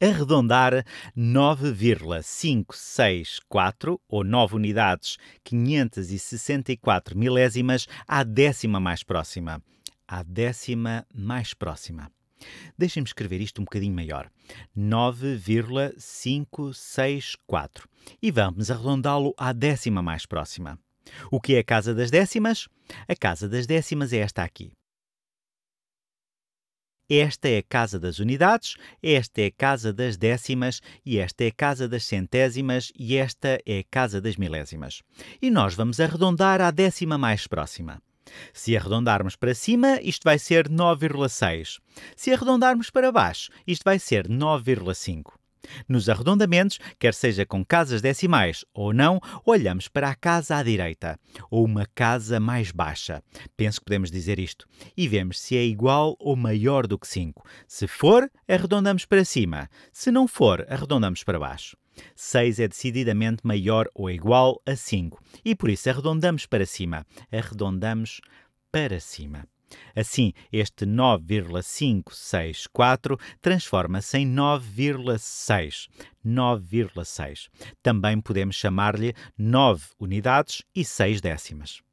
arredondar 9,564 ou 9 unidades 564 milésimas à décima mais próxima. À décima mais próxima. Deixem-me escrever isto um bocadinho maior. 9,564. E vamos arredondá-lo à décima mais próxima. O que é a casa das décimas? A casa das décimas é esta aqui. Esta é a casa das unidades, esta é a casa das décimas, e esta é a casa das centésimas, e esta é a casa das milésimas. E nós vamos arredondar à décima mais próxima. Se arredondarmos para cima, isto vai ser 9,6. Se arredondarmos para baixo, isto vai ser 9,5. Nos arredondamentos, quer seja com casas decimais ou não, olhamos para a casa à direita, ou uma casa mais baixa, penso que podemos dizer isto, e vemos se é igual ou maior do que 5. Se for, arredondamos para cima, se não for, arredondamos para baixo. 6 é decididamente maior ou igual a 5, e por isso arredondamos para cima. Arredondamos para cima. Assim, este 9,564 transforma-se em 9,6. 9,6. Também podemos chamar-lhe 9 unidades e 6 décimas.